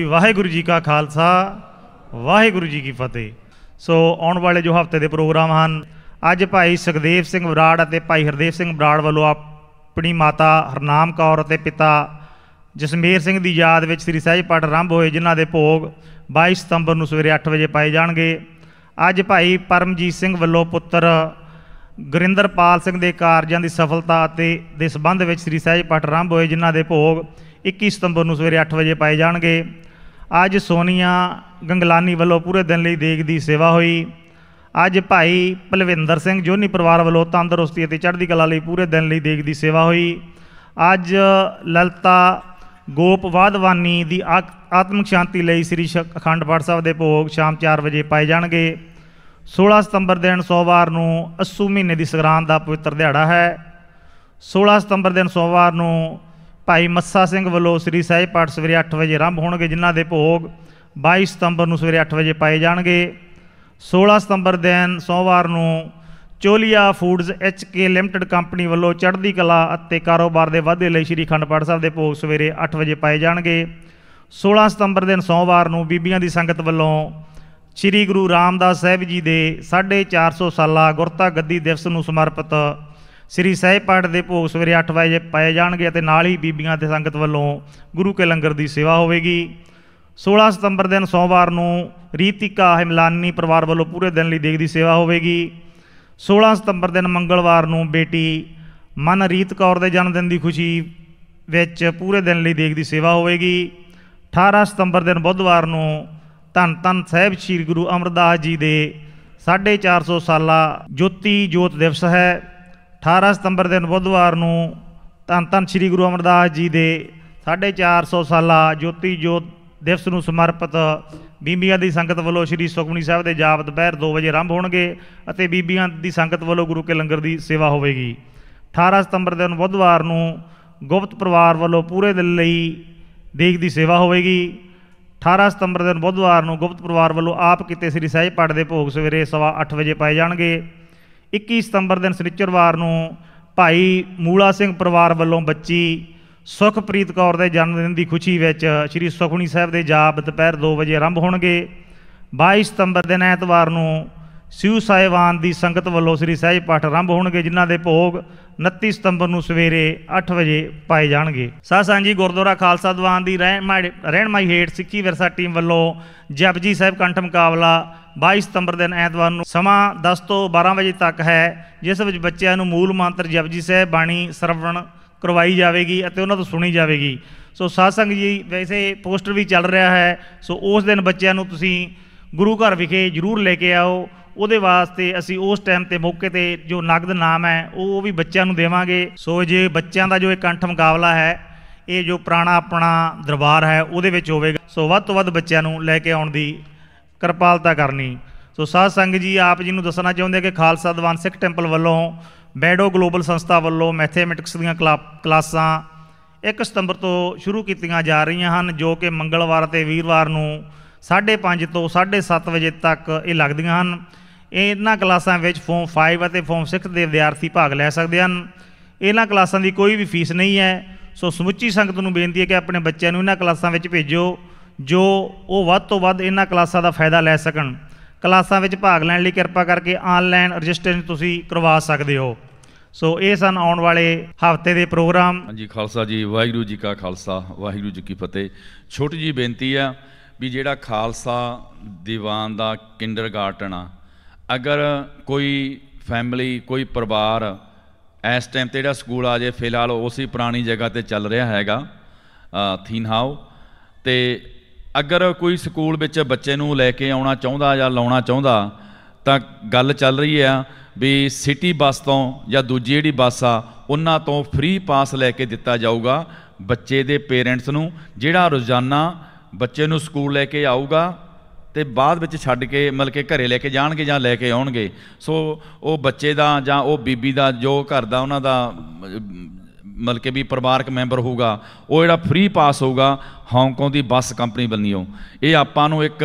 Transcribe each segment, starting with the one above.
ਜੀ ਵਾਹਿਗੁਰੂ ਜੀ ਕਾ ਖਾਲਸਾ ਵਾਹਿਗੁਰੂ ਜੀ ਕੀ ਫਤਿਹ ਸੋ ਆਉਣ ਵਾਲੇ ਜੋ ਹਫਤੇ ਦੇ ਪ੍ਰੋਗਰਾਮ ਹਨ ਅੱਜ ਭਾਈ ਸੁਖਦੇਵ ਸਿੰਘ ਬਰਾੜ ਅਤੇ ਭਾਈ ਹਰਦੇਵ ਸਿੰਘ ਬਰਾੜ ਵੱਲੋਂ ਆਪਣੀ ਮਾਤਾ ਹਰਨਾਮ ਕੌਰ ਅਤੇ ਪਿਤਾ ਜਸਮੀਰ ਸਿੰਘ ਦੀ ਯਾਦ ਵਿੱਚ ਸ੍ਰੀ ਸਹਿਜ ਪਾਠ ਆਰੰਭ ਹੋਏ ਜਿਨ੍ਹਾਂ ਦੇ ਭੋਗ 22 ਸਤੰਬਰ ਨੂੰ ਸਵੇਰੇ 8 ਵਜੇ ਪਾਏ ਜਾਣਗੇ ਅੱਜ ਭਾਈ ਪਰਮਜੀਤ ਸਿੰਘ ਵੱਲੋਂ ਪੁੱਤਰ ਗੁਰਿੰਦਰਪਾਲ ਸਿੰਘ ਦੇ ਕਾਰਜਾਂ ਦੀ ਸਫਲਤਾ ਅਤੇ ਦੇ ਸਬੰਧ ਵਿੱਚ ਸ੍ਰੀ ਸਹਿਜ ਪਾਠ ਆਰੰਭ ਹੋਏ ਜਿਨ੍ਹਾਂ ਦੇ ਭੋਗ 21 ਸਤੰਬਰ ਨੂੰ ਸਵੇਰੇ 8 ਵਜੇ ਪਾਏ ਜਾਣਗੇ ਅੱਜ ਸੋਨੀਆ ਗੰਗਲਾਨੀ ਵੱਲੋਂ ਪੂਰੇ ਦਿਨ ਲਈ ਦੇਗ ਦੀ ਸੇਵਾ ਹੋਈ ਅੱਜ ਭਾਈ ਭਲਵਿੰਦਰ ਸਿੰਘ ਜੋਨੀ ਪਰਿਵਾਰ ਵੱਲੋਂ ਤੰਦਰੁਸਤੀ ਅਤੇ ਚੜ੍ਹਦੀ ਕਲਾ ਲਈ ਪੂਰੇ ਦਿਨ ਲਈ ਦੇਗ ਦੀ ਸੇਵਾ ਹੋਈ ਅੱਜ ਲਲਤਾ ਗੋਪ ਵਾਦਵਾਨੀ ਦੀ ਆਤਮਿਕ ਸ਼ਾਂਤੀ ਲਈ ਸ੍ਰੀ ਅਖੰਡ ਪਾਠ ਸਾਹਿਬ ਦੇ ਭੋਗ ਸ਼ਾਮ 4 ਵਜੇ ਪਾਏ ਜਾਣਗੇ 16 ਸਤੰਬਰ ਦਿਨ ਸੋਮਵਾਰ ਨੂੰ ਅਸੂ ਮਹੀਨੇ ਦੀ ਸੰਗਰਾਂਦ ਦਾ ਪਵਿੱਤਰ ਦਿਹਾੜਾ ਹੈ 16 ਸਤੰਬਰ ਦਿਨ ਸੋਮਵਾਰ ਨੂੰ ਭਾਈ ਮੱਸਾ ਸਿੰਘ ਵੱਲੋਂ ਸ੍ਰੀ ਸਾਹਿਬ ਪਾਠ ਸਵੇਰੇ 8 ਵਜੇ ਆਰੰਭ ਹੋਣਗੇ ਜਿਨ੍ਹਾਂ ਦੇ ਭੋਗ 22 ਸਤੰਬਰ ਨੂੰ ਸਵੇਰੇ 8 ਵਜੇ ਪਾਏ ਜਾਣਗੇ 16 ਸਤੰਬਰ ਦਿਨ ਸੋਮਵਾਰ ਨੂੰ Cholia foods H K limited company ਵੱਲੋਂ ਚੜ੍ਹਦੀ ਕਲਾ ਅਤੇ ਕਾਰੋਬਾਰ ਦੇ ਵਾਧੇ ਲਈ ਸ੍ਰੀ ਖੰਡ ਪਾਠ ਸਾਹਿਬ ਦੇ ਭੋਗ ਸਵੇਰੇ 8 ਵਜੇ ਪਾਏ ਜਾਣਗੇ 16 ਸਤੰਬਰ ਦਿਨ ਸੋਮਵਾਰ ਨੂੰ ਬੀਬੀਆਂ ਦੀ ਸੰਗਤ ਵੱਲੋਂ ਸ੍ਰੀ ਗੁਰੂ ਰਾਮਦਾਸ ਸਾਹਿਬ ਜੀ ਦੇ 450 ਸਾਲਾ ਗੁਰਤਾ ਗੱਦੀ ਦਿਵਸ ਨੂੰ ਸਮਰਪਿਤ ਸ੍ਰੀ ਸਹਿਬ ਪਾਠ ਦੇ ਭੋਗ ਸਵੇਰੇ 8 ਵਜੇ ਪਾਏ ਜਾਣਗੇ ਅਤੇ ਨਾਲ ਹੀ ਬੀਬੀਆਂ ਤੇ ਸੰਗਤ ਵੱਲੋਂ ਗੁਰੂ ਕੇ ਲੰਗਰ ਦੀ ਸੇਵਾ ਹੋਵੇਗੀ 16 ਸਤੰਬਰ ਦਿਨ ਸੋਮਵਾਰ ਨੂੰ ਰੀਤਿਕਾ ਹਿਮਲਾਨੀ ਪਰਿਵਾਰ ਵੱਲੋਂ ਪੂਰੇ ਦਿਨ ਲਈ ਦੇਖ ਦੀ ਸੇਵਾ ਹੋਵੇਗੀ 16 ਸਤੰਬਰ ਦਿਨ ਮੰਗਲਵਾਰ ਨੂੰ ਬੇਟੀ ਮਨਰੀਤ ਕੌਰ ਦੇ ਜਨਮ ਦਿਨ ਦੀ ਖੁਸ਼ੀ ਵਿੱਚ ਪੂਰੇ ਦਿਨ ਲਈ ਦੇਖ ਦੀ ਸੇਵਾ ਹੋਵੇਗੀ 18 ਸਤੰਬਰ ਦਿਨ ਬੁੱਧਵਾਰ ਨੂੰ ਧੰਨ ਧੰਨ ਸਾਹਿਬ ਸ੍ਰੀ ਗੁਰੂ ਅਮਰਦਾਸ ਜੀ ਦੇ 450 ਸਾਲਾ ਜੋਤੀ ਜੋਤ ਦਿਵਸ ਹੈ 18 ਸਤੰਬਰ ਦੇ ਦਿਨ ਬੁੱਧਵਾਰ ਨੂੰ ਤਨ ਤਨ ਸ੍ਰੀ ਗੁਰੂ ਅਮਰਦਾਸ ਜੀ ਦੇ 450 ਸਾਲਾ ਜੋਤੀ ਜੋਤ ਦਿਵਸ ਨੂੰ ਸਮਰਪਿਤ ਬੀਬੀਆਂ ਦੀ ਸੰਗਤ ਵੱਲੋਂ ਸ੍ਰੀ ਸੁਖਮਨੀ ਸਾਹਿਬ ਦੇ ਜਾਪ ਦੁਪਹਿਰ 2 ਵਜੇ ਆਰੰਭ ਹੋਣਗੇ ਅਤੇ ਬੀਬੀਆਂ ਦੀ ਸੰਗਤ ਵੱਲੋਂ ਗੁਰੂ ਕੇ ਲੰਗਰ ਦੀ ਸੇਵਾ ਹੋਵੇਗੀ 18 ਸਤੰਬਰ ਦੇ ਦਿਨ ਬੁੱਧਵਾਰ ਨੂੰ ਗੁਪਤ ਪਰਿਵਾਰ ਵੱਲੋਂ ਪੂਰੇ ਦਿਨ ਲਈ ਦੇਗ ਦੀ ਸੇਵਾ ਹੋਵੇਗੀ 18 ਸਤੰਬਰ ਦੇ ਦਿਨ ਬੁੱਧਵਾਰ ਨੂੰ ਗੁਪਤ ਪਰਿਵਾਰ ਵੱਲੋਂ ਆਪ ਕੀਤੇ ਸ੍ਰੀ ਸਹਿਜ ਪਾਠ ਦੇ ਭੋਗ ਸਵੇਰੇ 8:30 ਵਜੇ ਪਾਏ ਜਾਣਗੇ 21 ਸਤੰਬਰ ਦਿਨ ਸਨੀਚਰਵਾਰ ਨੂੰ ਭਾਈ ਮੂਲਾ ਸਿੰਘ ਪਰਿਵਾਰ ਵੱਲੋਂ ਬੱਚੀ ਸੁਖਪ੍ਰੀਤ ਕੌਰ ਦੇ ਜਨਮ ਦਿਨ ਦੀ ਖੁਸ਼ੀ ਵਿੱਚ ਸ੍ਰੀ ਸੁਖਣੀ ਸਾਹਿਬ ਦੇ ਜਾਪ ਦੁਪਹਿਰ 2 ਵਜੇ ਆਰੰਭ ਹੋਣਗੇ 22 ਸਤੰਬਰ ਦਿਨ ਐਤਵਾਰ ਨੂੰ ਸਿਉ ਸਾਹਿਬਾਨ ਦੀ ਸੰਗਤ ਵੱਲੋਂ ਸ੍ਰੀ ਸਹਿਜ ਪਾਠ ਆਰੰਭ ਹੋਣਗੇ ਜਿਨ੍ਹਾਂ ਦੇ ਭੋਗ 29 ਸਤੰਬਰ ਨੂੰ ਸਵੇਰੇ 8 ਵਜੇ ਪਾਏ ਜਾਣਗੇ ਸਾਹ ਜੀ ਗੁਰਦੁਆਰਾ ਖਾਲਸਾ ਦੀਵਾਨ ਦੀ ਮਾਈ ਹੇਟ ਸਿੱਖੀ ਵਿਰਸਾ ਟੀਮ ਵੱਲੋਂ ਜਪਜੀ ਸਾਹਿਬ ਕੰਠ ਮੁਕਾਬਲਾ 22 ਸਤੰਬਰ ਦਿਨ ਐਤਵਾਰ ਨੂੰ ਸਮਾਂ 10 ਤੋਂ 12 ਵਜੇ ਤੱਕ ਹੈ ਜਿਸ ਵਿੱਚ ਬੱਚਿਆਂ ਨੂੰ ਮੂਲ ਮੰਤਰ ਜਪਜੀ ਸਾਹਿਬ ਬਾਣੀ ਸਰਵਣ ਕਰਵਾਈ ਜਾਵੇਗੀ ਅਤੇ ਉਹਨਾਂ ਤੋਂ ਸੁਣੀ ਜਾਵੇਗੀ ਸੋ ਸਾਧ ਸੰਗ ਜੀ ਵੈਸੇ ਪੋਸਟਰ ਵੀ ਚੱਲ ਰਿਹਾ ਹੈ ਸੋ ਉਸ ਦਿਨ ਬੱਚਿਆਂ ਨੂੰ ਤੁਸੀਂ ਗੁਰੂ ਘਰ ਵਿਖੇ ਜ਼ਰੂਰ ਲੈ ਕੇ ਆਓ ਉਹਦੇ ਵਾਸਤੇ ਅਸੀਂ ਉਸ ਟਾਈਮ ਤੇ ਮੌਕੇ ਤੇ ਜੋ ਨਗਦ ਨਾਮ ਹੈ ਉਹ ਵੀ ਬੱਚਿਆਂ ਨੂੰ ਦੇਵਾਂਗੇ ਸੋ ਜੇ ਬੱਚਿਆਂ ਦਾ ਜੋ ਇਕੰਠ ਮੁਕਾਬਲਾ ਹੈ ਇਹ ਜੋ ਪੁਰਾਣਾ ਆਪਣਾ ਦਰਬਾਰ ਹੈ ਉਹਦੇ ਵਿੱਚ ਹੋਵੇਗਾ ਸੋ ਵੱਧ ਤੋਂ ਵੱਧ ਬੱਚਿਆਂ ਨੂੰ ਲੈ ਕੇ ਆਉਣ ਦੀ ਕਿਰਪਾਲਤਾ ਕਰਨੀ ਸੋ ਸਾਧ ਸੰਗ ਜੀ ਆਪ ਜੀ ਨੂੰ ਦੱਸਣਾ ਚਾਹੁੰਦੇ ਕਿ ਖਾਲਸਾ ਦਵਾਨ ਸਿੱਖ ਟੈਂਪਲ ਵੱਲੋਂ ਬੈਡੋ ਗਲੋਬਲ ਸੰਸਥਾ ਵੱਲੋਂ ਮੈਥਮੈਟਿਕਸ ਦੀਆਂ ਕਲਾਸਾਂ 1 ਸਤੰਬਰ ਤੋਂ ਸ਼ੁਰੂ ਕੀਤੀਆਂ ਜਾ ਰਹੀਆਂ ਹਨ ਜੋ ਕਿ ਮੰਗਲਵਾਰ ਤੇ ਵੀਰਵਾਰ ਨੂੰ 5:30 ਤੋਂ 7:30 ਵਜੇ ਤੱਕ ਇਹ ਲੱਗਦੀਆਂ ਹਨ ਇਹਨਾਂ ਕਲਾਸਾਂ ਵਿੱਚ ਫਾਰਮ 5 ਅਤੇ ਫਾਰਮ 6 ਦੇ ਵਿਦਿਆਰਥੀ ਭਾਗ ਲੈ ਸਕਦੇ ਹਨ ਇਹਨਾਂ ਕਲਾਸਾਂ ਦੀ ਕੋਈ ਵੀ ਫੀਸ ਨਹੀਂ ਹੈ ਸੋ ਸਮੁੱਚੀ ਸੰਗਤ ਨੂੰ ਬੇਨਤੀ ਹੈ ਕਿ ਆਪਣੇ ਬੱਚਿਆਂ ਨੂੰ ਇਹਨਾਂ ਕਲਾਸਾਂ ਵਿੱਚ ਭੇਜੋ ਜੋ ਉਹ ਵੱਧ ਤੋਂ ਵੱਧ ਇਹਨਾਂ ਕਲਾਸਾਂ ਦਾ ਫਾਇਦਾ ਲੈ ਸਕਣ ਕਲਾਸਾਂ ਵਿੱਚ ਭਾਗ ਲੈਣ ਲਈ ਕਿਰਪਾ ਕਰਕੇ ਆਨਲਾਈਨ ਰਜਿਸਟ੍ਰੇਸ਼ਨ ਤੁਸੀਂ ਕਰਵਾ ਸਕਦੇ ਹੋ ਸੋ ਇਹ ਸਨ ਆਉਣ ਵਾਲੇ ਹਫਤੇ ਦੇ ਪ੍ਰੋਗਰਾਮ ਹਾਂਜੀ ਖਾਲਸਾ ਜੀ ਵਾਹਿਗੁਰੂ ਜੀ ਕਾ ਖਾਲਸਾ ਵਾਹਿਗੁਰੂ ਜੀ ਕੀ ਫਤਿਹ ਛੋਟੀ ਜੀ ਬੇਨਤੀ ਆ ਵੀ ਜਿਹੜਾ ਖਾਲਸਾ ਦੀਵਾਨ ਦਾ ਕਿੰਡਰਗਾਰਟਨ ਆ ਅਗਰ ਕੋਈ ਫੈਮਿਲੀ ਕੋਈ ਪਰਿਵਾਰ ਇਸ ਟਾਈਮ ਤੇ ਜਿਹੜਾ ਸਕੂਲ ਆ ਜੇ ਫਿਲਹਾਲ ਉਸੇ ਪੁਰਾਣੀ ਜਗ੍ਹਾ ਤੇ ਚੱਲ ਰਿਹਾ ਹੈਗਾ ਥੀਨ ਹਾਉ ਤੇ ਅਗਰ ਕੋਈ ਸਕੂਲ ਵਿੱਚ ਬੱਚੇ ਨੂੰ ਲੈ ਕੇ ਆਉਣਾ ਚਾਹੁੰਦਾ ਜਾਂ ਲਾਉਣਾ ਚਾਹੁੰਦਾ ਤਾਂ ਗੱਲ ਚੱਲ ਰਹੀ ਆ ਵੀ ਸਿਟੀ ਬੱਸ ਤੋਂ ਜਾਂ ਦੂਜੀ ਜਿਹੜੀ ਬੱਸ ਆ ਉਹਨਾਂ ਤੋਂ ਫ੍ਰੀ ਪਾਸ ਲੈ ਕੇ ਦਿੱਤਾ ਜਾਊਗਾ ਬੱਚੇ ਦੇ ਪੇਰੈਂਟਸ ਨੂੰ ਜਿਹੜਾ ਰੋਜ਼ਾਨਾ ਬੱਚੇ ਨੂੰ ਸਕੂਲ ਲੈ ਕੇ ਆਊਗਾ ਤੇ ਬਾਅਦ ਵਿੱਚ ਛੱਡ ਕੇ ਮਤਲਬ ਕਿ ਘਰੇ ਲੈ ਕੇ ਜਾਣਗੇ ਜਾਂ ਲੈ ਕੇ ਆਉਣਗੇ ਸੋ ਉਹ ਬੱਚੇ ਦਾ ਜਾਂ ਉਹ ਬੀਬੀ ਦਾ ਜੋ ਘਰ ਦਾ ਉਹਨਾਂ ਦਾ ਮਤਲਬ ਕਿ ਵੀ ਪਰਿਵਾਰਕ ਮੈਂਬਰ ਹੋਊਗਾ ਉਹ ਜਿਹੜਾ ਫ੍ਰੀ ਪਾਸ ਹੋਊਗਾ ਹਾਂਗਕਾਂਗ ਦੀ ਬੱਸ ਕੰਪਨੀ ਹੋ ਇਹ ਆਪਾਂ ਨੂੰ ਇੱਕ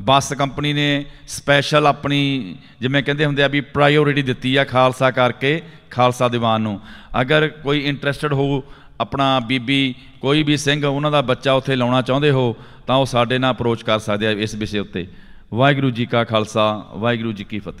ਬੱਸ ਕੰਪਨੀ ਨੇ ਸਪੈਸ਼ਲ ਆਪਣੀ ਜਿਵੇਂ ਕਹਿੰਦੇ ਹੁੰਦੇ ਆ ਵੀ ਪ੍ਰਾਇੋਰਟੀ ਦਿੱਤੀ ਆ ਖਾਲਸਾ ਕਰਕੇ ਖਾਲਸਾ ਦੀਵਾਨ ਨੂੰ ਅਗਰ ਕੋਈ ਇੰਟਰਸਟਿਡ ਹੋ ਆਪਣਾ ਬੀਬੀ ਕੋਈ ਵੀ ਸਿੰਘ ਉਹਨਾਂ ਦਾ ਬੱਚਾ ਉੱਥੇ ਲਾਉਣਾ ਚਾਹੁੰਦੇ ਹੋ ਤਾਂ ਉਹ ਸਾਡੇ ਨਾਲ ਅਪਰੋਚ ਕਰ ਸਕਦੇ ਆ ਇਸ ਵਿਸ਼ੇ ਉੱਤੇ ਵਾਹਿਗੁਰੂ ਜੀ ਕਾ ਖਾਲਸਾ ਵਾਹਿਗੁਰੂ ਜੀ ਕੀ ਫਤਿਹ